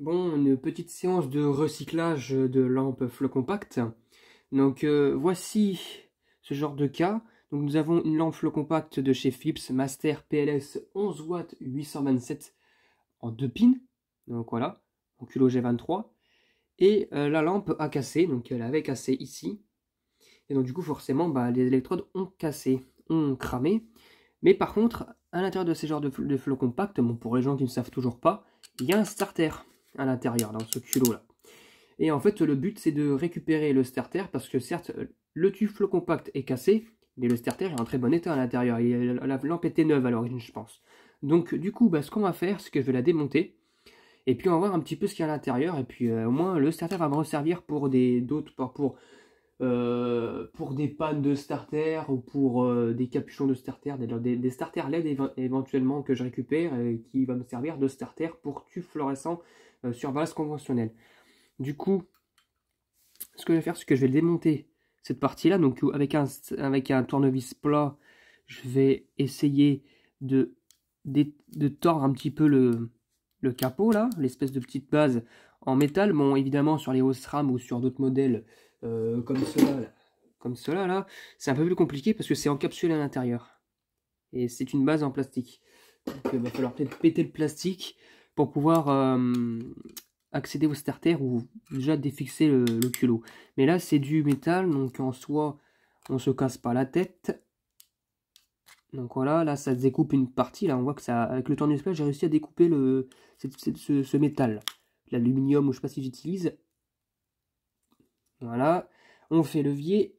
Bon, une petite séance de recyclage de lampes flot compact. Donc euh, voici ce genre de cas. Donc nous avons une lampe flot compact de chez Philips Master PLS 11 w 827 en deux pins. Donc voilà, en culot G23. Et euh, la lampe a cassé, donc elle avait cassé ici. Et donc du coup forcément bah, les électrodes ont cassé, ont cramé. Mais par contre, à l'intérieur de ces genres de, de bon, pour les gens qui ne savent toujours pas, il y a un starter à l'intérieur, dans ce culot là. Et en fait, le but, c'est de récupérer le starter, parce que certes, le tuflo compact est cassé, mais le starter est en très bon état à l'intérieur. La lampe était neuve à l'origine, je pense. Donc, du coup, bah, ce qu'on va faire, c'est que je vais la démonter, et puis on va voir un petit peu ce qu'il y a à l'intérieur, et puis euh, au moins, le starter va me resservir pour des d'autres, pour, pour, euh, pour, des pannes de starter, ou pour euh, des capuchons de starter, des, des, starters LED éventuellement que je récupère, qui va me servir de starter pour tuf fluorescent euh, sur base conventionnelle. Du coup, ce que je vais faire, c'est que je vais démonter cette partie-là. Donc avec un, avec un tournevis plat, je vais essayer de, de, tordre un petit peu le, le capot, là, l'espèce de petite base en métal. Bon, évidemment, sur les Osram ou sur d'autres modèles euh, comme cela, comme cela, là, c'est un peu plus compliqué parce que c'est encapsulé à l'intérieur. Et c'est une base en plastique. il va falloir peut-être péter le plastique pour pouvoir euh, accéder au starter ou déjà défixer le, culot. Mais là, c'est du métal, donc en soi, on se casse pas la tête. Donc voilà, là, ça découpe une partie. Là, on voit que ça, avec le temps du j'ai réussi à découper le, ce, métal. L'aluminium, ou je sais pas si j'utilise. Voilà, on fait levier.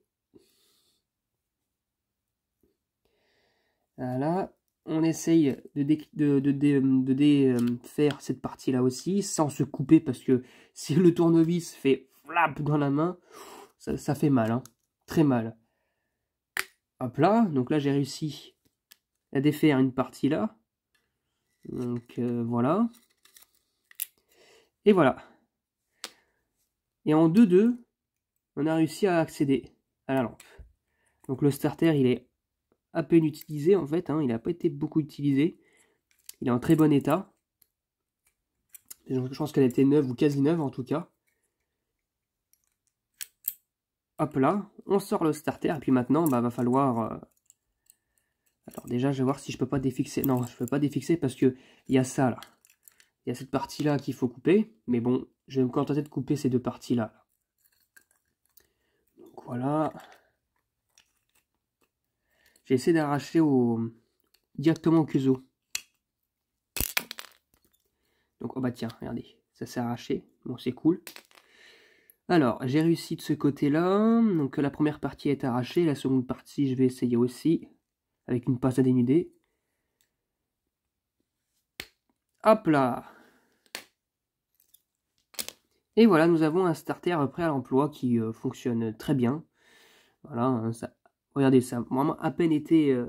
Voilà, on essaye de, défaire euh, cette partie-là aussi, sans se couper, parce que si le tournevis fait flap dans la main, ça, fait mal, hein. très mal. Hop là, donc là j'ai réussi à défaire une partie là. Donc euh, voilà. Et voilà. Et en 2-2, on a réussi à accéder à la lampe. Donc le starter, il est à peine utilisé en fait. Hein. il n'a pas été beaucoup utilisé. Il est en très bon état. Je pense qu'elle était neuve ou quasi neuve en tout cas. Hop là, on sort le starter et puis maintenant bah va falloir. Euh, alors déjà je vais voir si je peux pas défixer. Non, je peux pas défixer parce que il y a ça là. Il y a cette partie là qu'il faut couper. Mais bon, je vais me contenter de couper ces deux parties là. Donc voilà. J'ai essayé d'arracher au directement au cuzo. Donc, oh bah tiens, regardez, ça s'est arraché. Bon, c'est cool. Alors, j'ai réussi de ce côté-là. Donc, la première partie est arrachée. La seconde partie, je vais essayer aussi. Avec une passe à dénuder. Hop là Et voilà, nous avons un starter prêt à l'emploi qui euh, fonctionne très bien. Voilà, hein, ça Regardez, euh, ça a à peine été...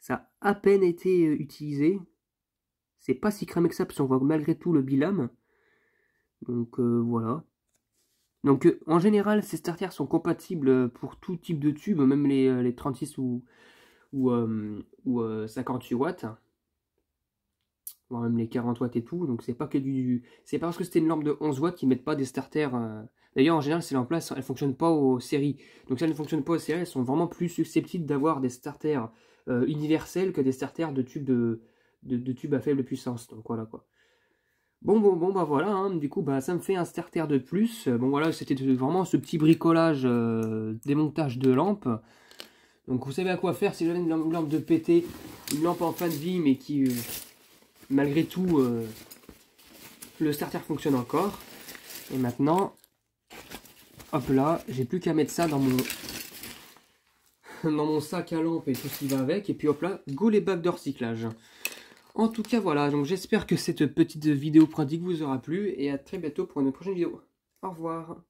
ça a à peine été utilisé. C'est pas si cramé que ça, parce voit malgré tout le bilame. Donc euh, voilà. Donc euh, en général, ces starters sont compatibles pour tout type de tube, même les, les 36 ou, ou, ou 58 watts même les 40 watts et tout. Donc c'est pas que du. C'est pas parce que c'était une lampe de 11 watts qu'ils mettent pas des starters. Euh. D'ailleurs, en général, ces lampes-là, elles fonctionnent pas aux séries. Donc ça ne fonctionne pas aux séries, elles sont vraiment plus susceptibles d'avoir des starters euh, universels que des starters de tubes de... tubes à faible puissance. Donc voilà quoi. Bon, bon, bon, bah voilà, hein. du coup, bah, ça me fait un starter de plus. Bon, voilà, c'était vraiment ce petit bricolage, euh, démontage de lampe. Donc, vous savez à quoi faire si j'avais une lampe de pété, une lampe en fin de vie, mais qui, malgré tout, euh, le starter fonctionne encore. Et maintenant, hop là, j'ai plus qu'à mettre ça dans mon dans mon sac à lampe et tout ce qui va avec. Et puis hop là, go les bacs de recyclage. En tout cas, voilà. Donc j'espère que cette petite vidéo pratique vous aura plu. Et à très bientôt pour une prochaine vidéo. Au revoir.